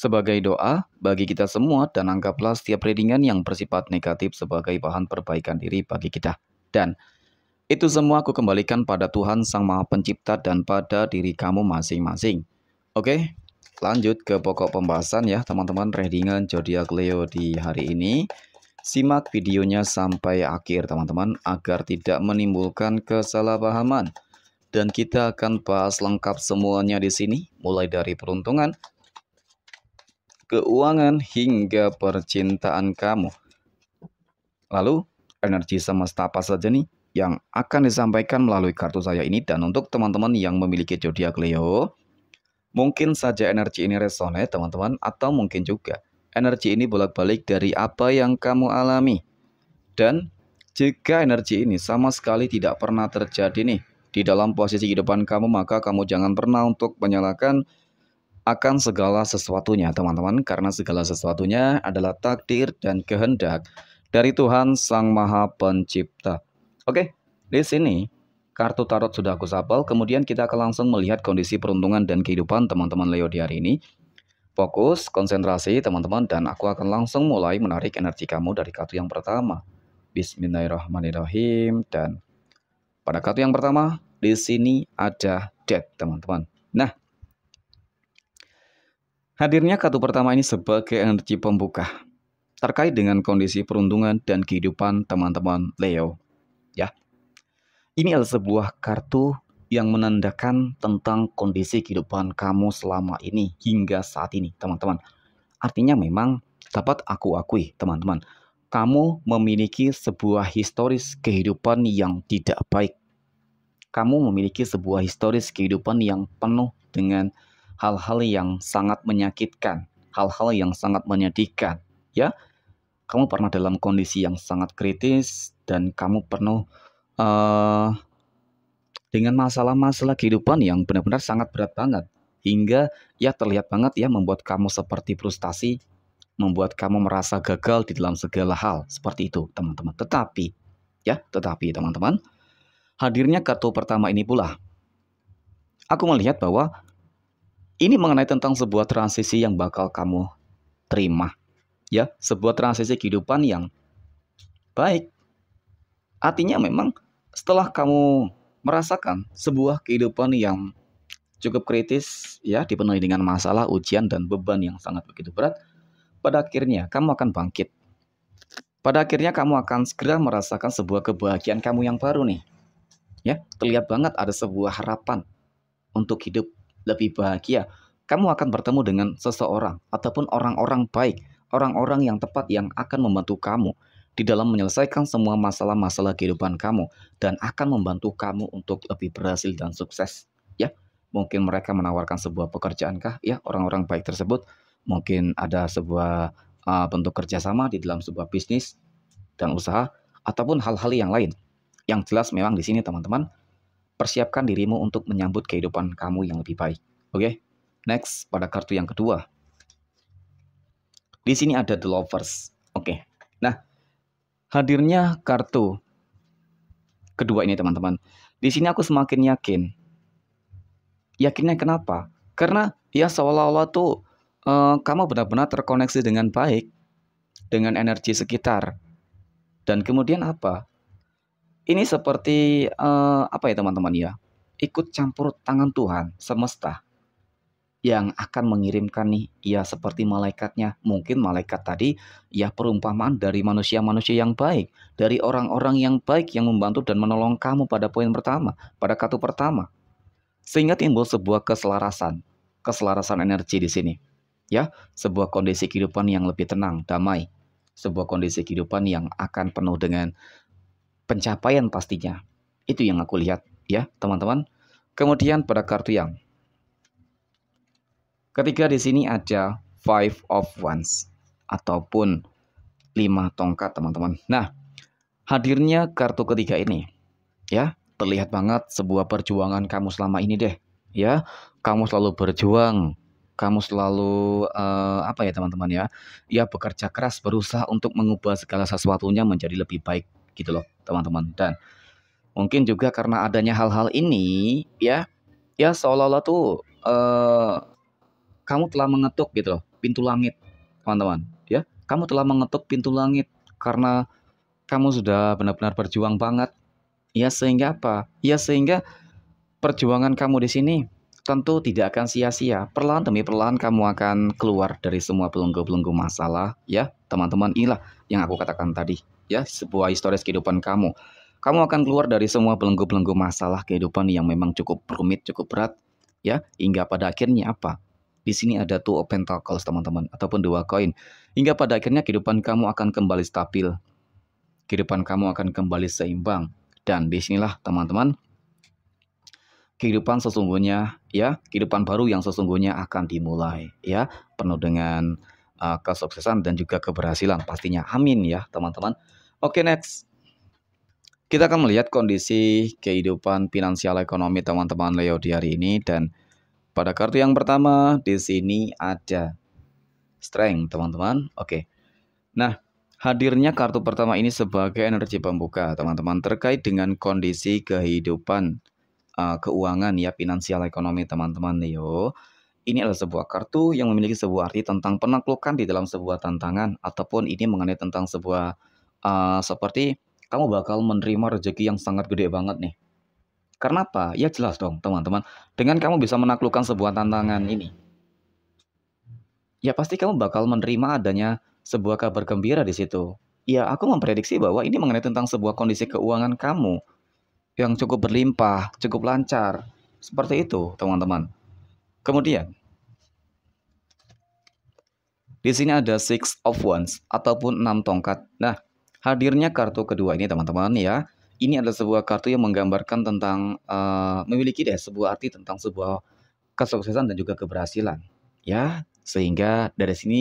sebagai doa bagi kita semua dan anggaplah setiap readingan yang bersifat negatif sebagai bahan perbaikan diri bagi kita. Dan itu semua aku kembalikan pada Tuhan Sang Maha Pencipta dan pada diri kamu masing-masing. Oke, lanjut ke pokok pembahasan ya teman-teman readingan zodiak Leo di hari ini. Simak videonya sampai akhir teman-teman agar tidak menimbulkan kesalahpahaman. Dan kita akan bahas lengkap semuanya di sini, mulai dari peruntungan, keuangan, hingga percintaan kamu. Lalu, energi semesta apa saja nih yang akan disampaikan melalui kartu saya ini dan untuk teman-teman yang memiliki zodiak Leo, mungkin saja energi ini resonate teman-teman atau mungkin juga energi ini bolak-balik dari apa yang kamu alami. Dan jika energi ini sama sekali tidak pernah terjadi nih di dalam posisi kehidupan kamu, maka kamu jangan pernah untuk menyalahkan akan segala sesuatunya, teman-teman, karena segala sesuatunya adalah takdir dan kehendak dari Tuhan Sang Maha Pencipta. Oke, di sini kartu tarot sudah aku sapel, kemudian kita akan langsung melihat kondisi peruntungan dan kehidupan teman-teman Leo di hari ini. Fokus, konsentrasi teman-teman, dan aku akan langsung mulai menarik energi kamu dari kartu yang pertama. Bismillahirrahmanirrahim, dan pada kartu yang pertama, di sini ada dead teman-teman. Nah, Hadirnya kartu pertama ini sebagai energi pembuka terkait dengan kondisi peruntungan dan kehidupan teman-teman Leo. Ya. Ini adalah sebuah kartu yang menandakan tentang kondisi kehidupan kamu selama ini hingga saat ini, teman-teman. Artinya memang dapat aku akui, teman-teman, kamu memiliki sebuah historis kehidupan yang tidak baik. Kamu memiliki sebuah historis kehidupan yang penuh dengan hal-hal yang sangat menyakitkan, hal-hal yang sangat menyedihkan, ya. Kamu pernah dalam kondisi yang sangat kritis dan kamu penuh uh, dengan masalah-masalah kehidupan yang benar-benar sangat berat banget hingga ya terlihat banget ya membuat kamu seperti frustasi, membuat kamu merasa gagal di dalam segala hal seperti itu, teman-teman. Tetapi ya, tetapi teman-teman, hadirnya kartu pertama ini pula aku melihat bahwa ini mengenai tentang sebuah transisi yang bakal kamu terima. Ya, sebuah transisi kehidupan yang baik. Artinya memang setelah kamu merasakan sebuah kehidupan yang cukup kritis ya dipenuhi dengan masalah, ujian dan beban yang sangat begitu berat, pada akhirnya kamu akan bangkit. Pada akhirnya kamu akan segera merasakan sebuah kebahagiaan kamu yang baru nih. Ya, terlihat banget ada sebuah harapan untuk hidup lebih bahagia, kamu akan bertemu dengan seseorang ataupun orang-orang baik, orang-orang yang tepat yang akan membantu kamu di dalam menyelesaikan semua masalah-masalah kehidupan kamu dan akan membantu kamu untuk lebih berhasil dan sukses ya mungkin mereka menawarkan sebuah pekerjaan ya orang-orang baik tersebut mungkin ada sebuah uh, bentuk kerjasama di dalam sebuah bisnis dan usaha ataupun hal-hal yang lain yang jelas memang di sini teman-teman persiapkan dirimu untuk menyambut kehidupan kamu yang lebih baik. Oke, okay? next pada kartu yang kedua. Di sini ada The Lovers. Oke, okay. nah hadirnya kartu kedua ini teman-teman. Di sini aku semakin yakin. Yakinnya kenapa? Karena ya seolah-olah tuh uh, kamu benar-benar terkoneksi dengan baik dengan energi sekitar. Dan kemudian apa? Ini seperti uh, apa ya teman-teman ya? Ikut campur tangan Tuhan semesta yang akan mengirimkan nih ya seperti malaikatnya mungkin malaikat tadi ya perumpamaan dari manusia-manusia yang baik dari orang-orang yang baik yang membantu dan menolong kamu pada poin pertama pada kartu pertama sehingga timbul sebuah keselarasan keselarasan energi di sini ya sebuah kondisi kehidupan yang lebih tenang damai sebuah kondisi kehidupan yang akan penuh dengan pencapaian pastinya. Itu yang aku lihat ya, teman-teman. Kemudian pada kartu yang ketiga di sini ada five of wands ataupun lima tongkat, teman-teman. Nah, hadirnya kartu ketiga ini ya, terlihat banget sebuah perjuangan kamu selama ini deh, ya. Kamu selalu berjuang, kamu selalu uh, apa ya teman-teman ya ya bekerja keras berusaha untuk mengubah segala sesuatunya menjadi lebih baik gitu loh teman-teman dan mungkin juga karena adanya hal-hal ini ya ya seolah-olah tuh uh, kamu telah mengetuk gitu loh pintu langit teman-teman ya kamu telah mengetuk pintu langit karena kamu sudah benar-benar berjuang banget ya sehingga apa ya sehingga perjuangan kamu di sini tentu tidak akan sia-sia perlahan demi perlahan kamu akan keluar dari semua belenggu-belenggu masalah ya teman-teman inilah yang aku katakan tadi ya sebuah historis kehidupan kamu. Kamu akan keluar dari semua belenggu-belenggu masalah kehidupan yang memang cukup rumit, cukup berat, ya, hingga pada akhirnya apa? Di sini ada two of pentacles teman-teman ataupun dua koin. Hingga pada akhirnya kehidupan kamu akan kembali stabil. Kehidupan kamu akan kembali seimbang dan disinilah teman-teman kehidupan sesungguhnya ya, kehidupan baru yang sesungguhnya akan dimulai ya, penuh dengan uh, kesuksesan dan juga keberhasilan pastinya. Amin ya, teman-teman. Oke, next. Kita akan melihat kondisi kehidupan finansial ekonomi teman-teman Leo di hari ini dan pada kartu yang pertama di sini ada strength, teman-teman. Oke. Nah, hadirnya kartu pertama ini sebagai energi pembuka, teman-teman, terkait dengan kondisi kehidupan uh, keuangan ya finansial ekonomi teman-teman Leo. Ini adalah sebuah kartu yang memiliki sebuah arti tentang penaklukan di dalam sebuah tantangan ataupun ini mengenai tentang sebuah uh, seperti kamu bakal menerima rezeki yang sangat gede banget nih. Karena apa? Ya jelas dong, teman-teman. Dengan kamu bisa menaklukkan sebuah tantangan ini, ya pasti kamu bakal menerima adanya sebuah kabar gembira di situ. Ya, aku memprediksi bahwa ini mengenai tentang sebuah kondisi keuangan kamu yang cukup berlimpah, cukup lancar. Seperti itu, teman-teman. Kemudian, di sini ada six of ones ataupun enam tongkat. Nah, Hadirnya kartu kedua ini teman-teman ya, ini adalah sebuah kartu yang menggambarkan tentang uh, memiliki deh sebuah arti tentang sebuah kesuksesan dan juga keberhasilan ya. Sehingga dari sini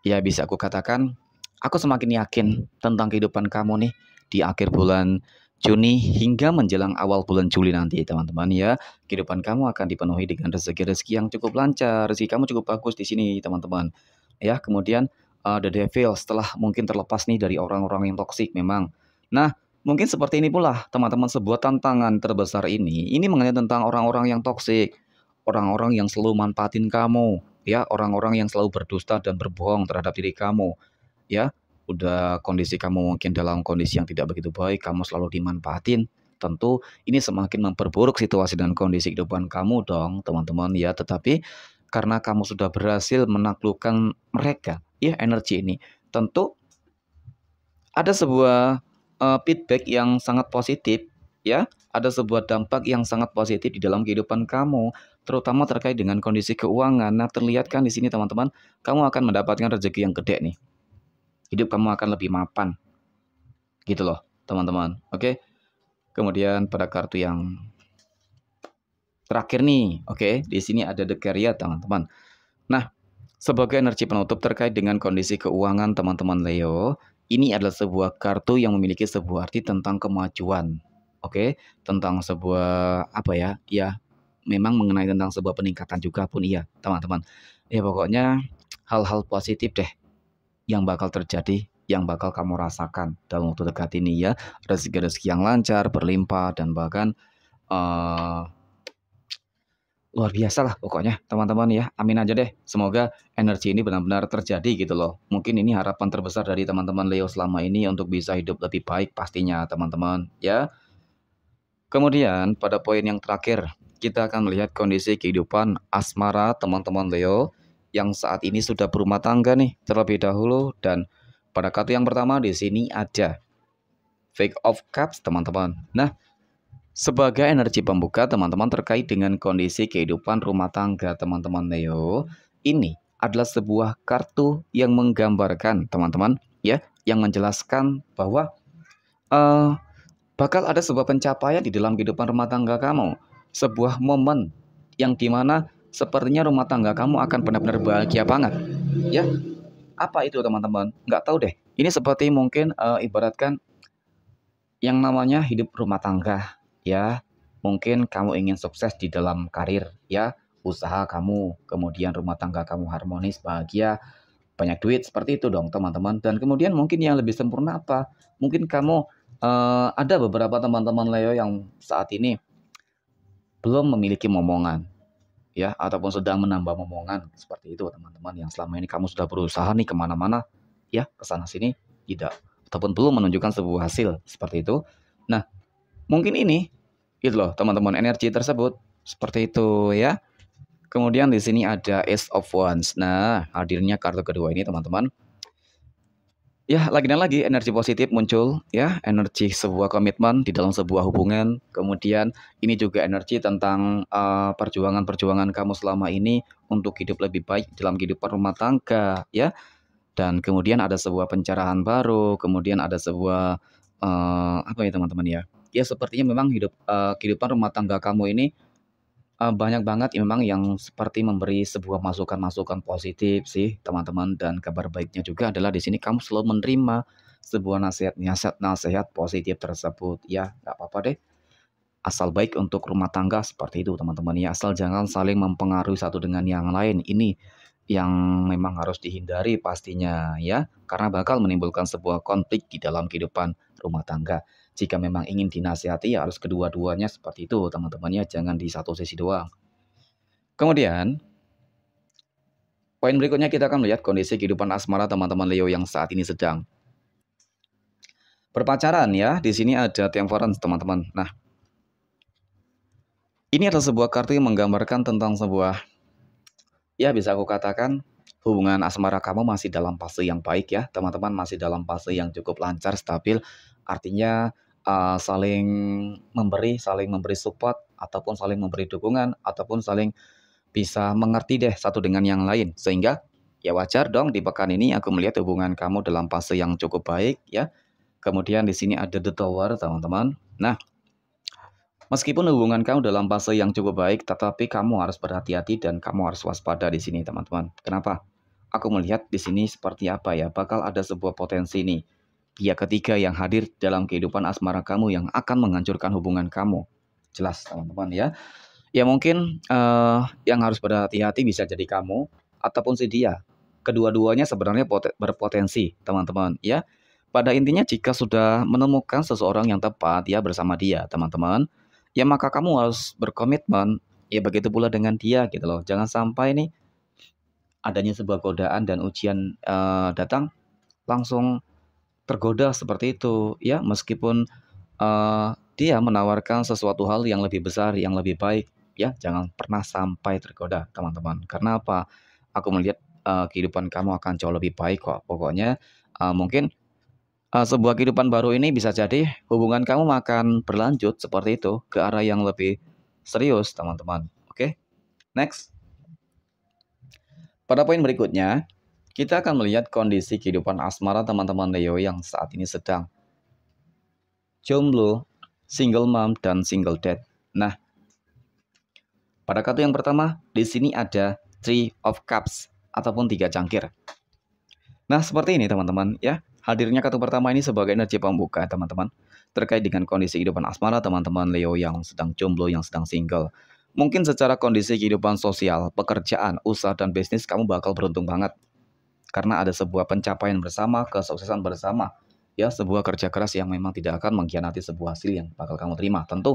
ya bisa aku katakan aku semakin yakin tentang kehidupan kamu nih di akhir bulan Juni hingga menjelang awal bulan Juli nanti teman-teman ya kehidupan kamu akan dipenuhi dengan rezeki-rezeki yang cukup lancar rezeki kamu cukup bagus di sini teman-teman ya kemudian uh, The Devil setelah mungkin terlepas nih dari orang-orang yang toksik memang. Nah, mungkin seperti ini pula teman-teman sebuah tantangan terbesar ini ini mengenai tentang orang-orang yang toksik, orang-orang yang selalu manfaatin kamu, ya, orang-orang yang selalu berdusta dan berbohong terhadap diri kamu. Ya, udah kondisi kamu mungkin dalam kondisi yang tidak begitu baik, kamu selalu dimanfaatin. Tentu ini semakin memperburuk situasi dan kondisi kehidupan kamu dong, teman-teman ya. Tetapi karena kamu sudah berhasil menaklukkan mereka ya energi ini tentu ada sebuah uh, feedback yang sangat positif ya ada sebuah dampak yang sangat positif di dalam kehidupan kamu terutama terkait dengan kondisi keuangan nah terlihat kan di sini teman-teman kamu akan mendapatkan rezeki yang gede nih hidup kamu akan lebih mapan gitu loh teman-teman oke kemudian pada kartu yang terakhir nih. Oke, okay? di sini ada the carrier teman-teman. Nah, sebagai energi penutup terkait dengan kondisi keuangan teman-teman Leo, ini adalah sebuah kartu yang memiliki sebuah arti tentang kemajuan. Oke, okay? tentang sebuah apa ya? Ya, memang mengenai tentang sebuah peningkatan juga pun iya, teman-teman. Ya pokoknya hal-hal positif deh yang bakal terjadi yang bakal kamu rasakan dalam waktu dekat ini ya rezeki-rezeki yang lancar berlimpah dan bahkan uh, luar biasa lah pokoknya teman-teman ya amin aja deh semoga energi ini benar-benar terjadi gitu loh mungkin ini harapan terbesar dari teman-teman Leo selama ini untuk bisa hidup lebih baik pastinya teman-teman ya kemudian pada poin yang terakhir kita akan melihat kondisi kehidupan asmara teman-teman Leo yang saat ini sudah berumah tangga nih terlebih dahulu dan pada kartu yang pertama di sini ada fake of cups teman-teman nah sebagai energi pembuka, teman-teman terkait dengan kondisi kehidupan rumah tangga teman-teman Leo, ini adalah sebuah kartu yang menggambarkan teman-teman ya, yang menjelaskan bahwa uh, bakal ada sebuah pencapaian di dalam kehidupan rumah tangga kamu, sebuah momen yang dimana sepertinya rumah tangga kamu akan benar-benar bahagia banget, ya. Apa itu teman-teman? Nggak tahu deh. Ini seperti mungkin uh, ibaratkan yang namanya hidup rumah tangga ya mungkin kamu ingin sukses di dalam karir ya usaha kamu kemudian rumah tangga kamu harmonis bahagia banyak duit seperti itu dong teman-teman dan kemudian mungkin yang lebih sempurna apa mungkin kamu uh, ada beberapa teman-teman Leo yang saat ini belum memiliki momongan ya ataupun sedang menambah momongan seperti itu teman-teman yang selama ini kamu sudah berusaha nih kemana-mana ya ke sana sini tidak ataupun belum menunjukkan sebuah hasil seperti itu nah mungkin ini gitu loh teman-teman energi tersebut seperti itu ya kemudian di sini ada Ace of Wands nah hadirnya kartu kedua ini teman-teman ya lagi dan lagi energi positif muncul ya energi sebuah komitmen di dalam sebuah hubungan kemudian ini juga energi tentang eh, perjuangan-perjuangan uh, kamu selama ini untuk hidup lebih baik dalam kehidupan rumah tangga ya dan kemudian ada sebuah pencerahan baru kemudian ada sebuah uh, apa ya teman-teman ya ya sepertinya memang hidup uh, kehidupan rumah tangga kamu ini uh, banyak banget ya memang yang seperti memberi sebuah masukan-masukan positif sih teman-teman dan kabar baiknya juga adalah di sini kamu selalu menerima sebuah nasihat nasihat nasihat positif tersebut ya nggak apa-apa deh asal baik untuk rumah tangga seperti itu teman-teman ya asal jangan saling mempengaruhi satu dengan yang lain ini yang memang harus dihindari pastinya ya karena bakal menimbulkan sebuah konflik di dalam kehidupan rumah tangga. Jika memang ingin dinasihati ya harus kedua-duanya seperti itu teman-temannya jangan di satu sesi doang. Kemudian poin berikutnya kita akan melihat kondisi kehidupan asmara teman-teman Leo yang saat ini sedang berpacaran ya. Di sini ada temperance teman-teman. Nah, ini adalah sebuah kartu yang menggambarkan tentang sebuah ya bisa aku katakan hubungan asmara kamu masih dalam fase yang baik ya, teman-teman masih dalam fase yang cukup lancar, stabil. Artinya uh, saling memberi, saling memberi support ataupun saling memberi dukungan ataupun saling bisa mengerti deh satu dengan yang lain sehingga ya wajar dong di pekan ini aku melihat hubungan kamu dalam fase yang cukup baik ya. Kemudian di sini ada the tower teman-teman. Nah, Meskipun hubungan kamu dalam fase yang cukup baik, tetapi kamu harus berhati-hati dan kamu harus waspada di sini, teman-teman. Kenapa? Aku melihat di sini seperti apa ya? Bakal ada sebuah potensi nih pihak ketiga yang hadir dalam kehidupan asmara kamu yang akan menghancurkan hubungan kamu. Jelas teman-teman ya. Ya mungkin uh, yang harus berhati-hati bisa jadi kamu ataupun si dia. Kedua-duanya sebenarnya berpotensi teman-teman ya. Pada intinya jika sudah menemukan seseorang yang tepat ya bersama dia teman-teman. Ya maka kamu harus berkomitmen ya begitu pula dengan dia gitu loh. Jangan sampai nih adanya sebuah godaan dan ujian uh, datang langsung tergoda seperti itu ya meskipun uh, dia menawarkan sesuatu hal yang lebih besar yang lebih baik ya jangan pernah sampai tergoda teman-teman karena apa aku melihat uh, kehidupan kamu akan jauh lebih baik kok pokoknya uh, mungkin uh, sebuah kehidupan baru ini bisa jadi hubungan kamu akan berlanjut seperti itu ke arah yang lebih serius teman-teman oke okay? next pada poin berikutnya kita akan melihat kondisi kehidupan asmara teman-teman Leo yang saat ini sedang jomblo, single mom, dan single dad. Nah, pada kartu yang pertama, di sini ada Three of Cups ataupun tiga cangkir. Nah, seperti ini teman-teman ya. Hadirnya kartu pertama ini sebagai energi pembuka teman-teman. Terkait dengan kondisi kehidupan asmara teman-teman Leo yang sedang jomblo, yang sedang single. Mungkin secara kondisi kehidupan sosial, pekerjaan, usaha, dan bisnis kamu bakal beruntung banget karena ada sebuah pencapaian bersama, kesuksesan bersama. Ya, sebuah kerja keras yang memang tidak akan mengkhianati sebuah hasil yang bakal kamu terima. Tentu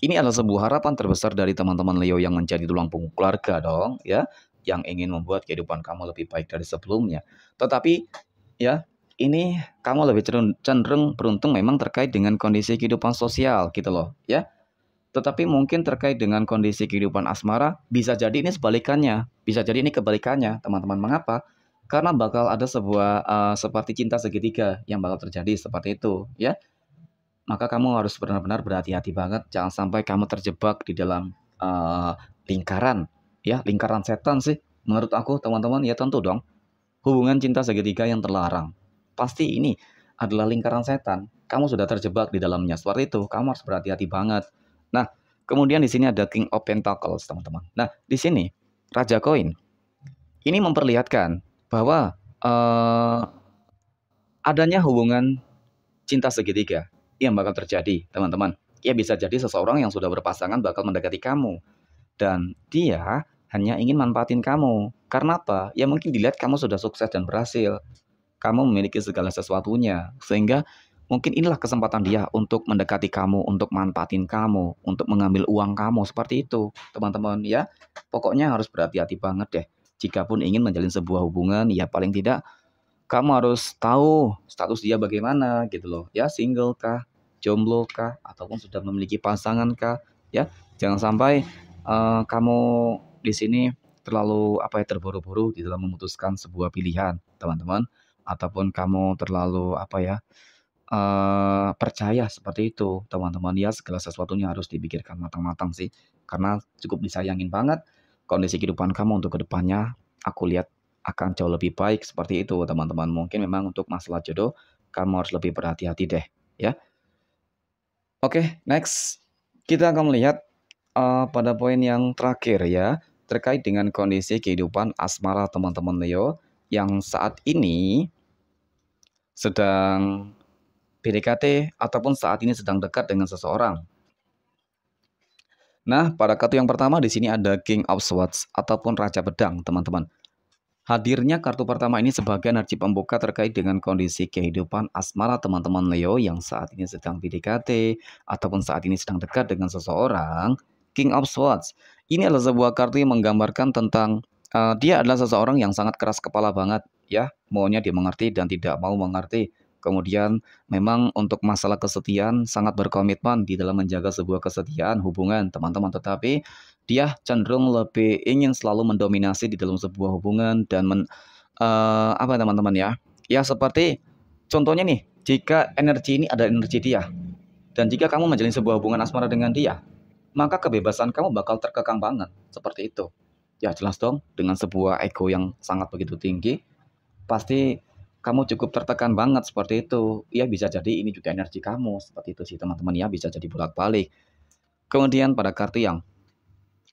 ini adalah sebuah harapan terbesar dari teman-teman Leo yang menjadi tulang punggung keluarga dong, ya, yang ingin membuat kehidupan kamu lebih baik dari sebelumnya. Tetapi ya, ini kamu lebih cenderung beruntung memang terkait dengan kondisi kehidupan sosial gitu loh, ya tetapi mungkin terkait dengan kondisi kehidupan asmara bisa jadi ini sebalikannya, bisa jadi ini kebalikannya, teman-teman. Mengapa? karena bakal ada sebuah uh, seperti cinta segitiga yang bakal terjadi seperti itu ya maka kamu harus benar-benar berhati-hati banget jangan sampai kamu terjebak di dalam uh, lingkaran ya lingkaran setan sih menurut aku teman-teman ya tentu dong hubungan cinta segitiga yang terlarang pasti ini adalah lingkaran setan kamu sudah terjebak di dalamnya seperti itu kamu harus berhati-hati banget nah kemudian di sini ada King of Pentacles teman-teman nah di sini Raja Koin ini memperlihatkan bahwa uh, adanya hubungan cinta segitiga yang bakal terjadi, teman-teman. Ya bisa jadi seseorang yang sudah berpasangan bakal mendekati kamu dan dia hanya ingin manfaatin kamu. Karena apa? Ya mungkin dilihat kamu sudah sukses dan berhasil. Kamu memiliki segala sesuatunya sehingga mungkin inilah kesempatan dia untuk mendekati kamu, untuk manfaatin kamu, untuk mengambil uang kamu seperti itu, teman-teman ya. Pokoknya harus berhati-hati banget deh jika pun ingin menjalin sebuah hubungan ya paling tidak kamu harus tahu status dia bagaimana gitu loh ya single kah jomblo kah ataupun sudah memiliki pasangan kah ya jangan sampai uh, kamu di sini terlalu apa ya terburu-buru di dalam memutuskan sebuah pilihan teman-teman ataupun kamu terlalu apa ya uh, percaya seperti itu teman-teman ya segala sesuatunya harus dipikirkan matang-matang sih karena cukup disayangin banget kondisi kehidupan kamu untuk kedepannya aku lihat akan jauh lebih baik seperti itu teman-teman mungkin memang untuk masalah jodoh kamu harus lebih berhati-hati deh ya oke okay, next kita akan melihat uh, pada poin yang terakhir ya terkait dengan kondisi kehidupan asmara teman-teman Leo yang saat ini sedang PDKT ataupun saat ini sedang dekat dengan seseorang Nah, pada kartu yang pertama di sini ada King of Swords ataupun Raja Pedang, teman-teman. Hadirnya kartu pertama ini sebagai energi pembuka terkait dengan kondisi kehidupan asmara teman-teman Leo yang saat ini sedang PDKT ataupun saat ini sedang dekat dengan seseorang. King of Swords. Ini adalah sebuah kartu yang menggambarkan tentang uh, dia adalah seseorang yang sangat keras kepala banget ya, maunya dia mengerti dan tidak mau mengerti. Kemudian memang untuk masalah kesetiaan sangat berkomitmen di dalam menjaga sebuah kesetiaan hubungan teman-teman tetapi dia cenderung lebih ingin selalu mendominasi di dalam sebuah hubungan dan men, uh, apa teman-teman ya. Ya seperti contohnya nih, jika energi ini ada energi dia dan jika kamu menjalin sebuah hubungan asmara dengan dia, maka kebebasan kamu bakal terkekang banget seperti itu. Ya jelas dong dengan sebuah ego yang sangat begitu tinggi pasti kamu cukup tertekan banget seperti itu. Ya bisa jadi ini juga energi kamu seperti itu sih teman-teman ya bisa jadi bolak-balik. Kemudian pada kartu yang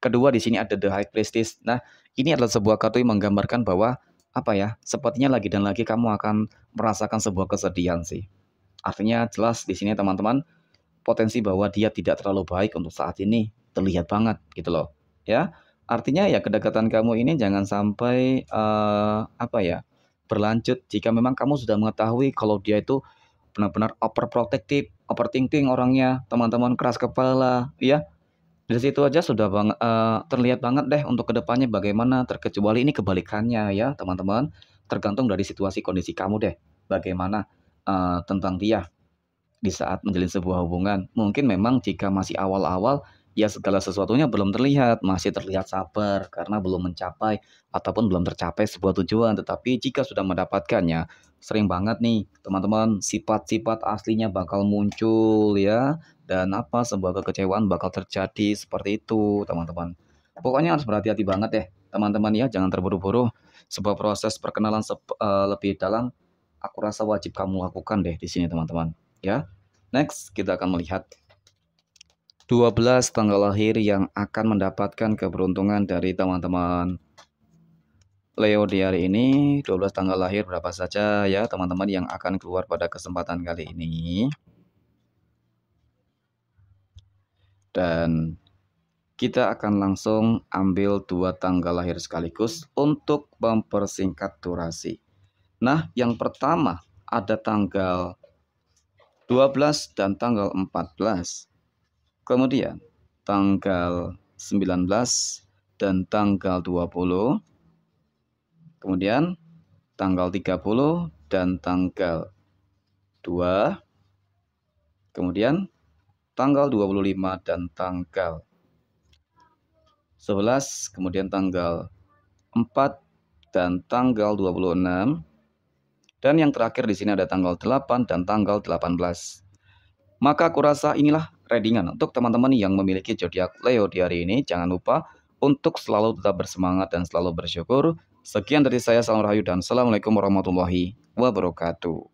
kedua di sini ada the high priestess. Nah, ini adalah sebuah kartu yang menggambarkan bahwa apa ya? Sepertinya lagi dan lagi kamu akan merasakan sebuah kesedihan sih. Artinya jelas di sini teman-teman potensi bahwa dia tidak terlalu baik untuk saat ini terlihat banget gitu loh. Ya. Artinya ya kedekatan kamu ini jangan sampai uh, apa ya? berlanjut jika memang kamu sudah mengetahui kalau dia itu benar-benar overprotective, overthinking orangnya, teman-teman keras kepala, ya. Dari situ aja sudah bang, uh, terlihat banget deh untuk kedepannya bagaimana terkecuali ini kebalikannya ya teman-teman tergantung dari situasi kondisi kamu deh bagaimana uh, tentang dia di saat menjalin sebuah hubungan mungkin memang jika masih awal-awal ya segala sesuatunya belum terlihat, masih terlihat sabar karena belum mencapai ataupun belum tercapai sebuah tujuan. Tetapi jika sudah mendapatkannya, sering banget nih teman-teman sifat-sifat aslinya bakal muncul ya dan apa sebuah kekecewaan bakal terjadi seperti itu teman-teman. Pokoknya harus berhati-hati banget ya, teman-teman ya jangan terburu-buru. Sebuah proses perkenalan sep uh, lebih dalam aku rasa wajib kamu lakukan deh di sini teman-teman ya. Next kita akan melihat 12 tanggal lahir yang akan mendapatkan keberuntungan dari teman-teman Leo di hari ini 12 tanggal lahir berapa saja ya teman-teman yang akan keluar pada kesempatan kali ini dan kita akan langsung ambil dua tanggal lahir sekaligus untuk mempersingkat durasi nah yang pertama ada tanggal 12 dan tanggal 14 Kemudian tanggal 19 dan tanggal 20. Kemudian tanggal 30 dan tanggal 2. Kemudian tanggal 25 dan tanggal 11, kemudian tanggal 4 dan tanggal 26. Dan yang terakhir di sini ada tanggal 8 dan tanggal 18. Maka kurasa inilah readingan. Untuk teman-teman yang memiliki zodiak Leo di hari ini, jangan lupa untuk selalu tetap bersemangat dan selalu bersyukur. Sekian dari saya, salam rahayu dan assalamualaikum warahmatullahi wabarakatuh.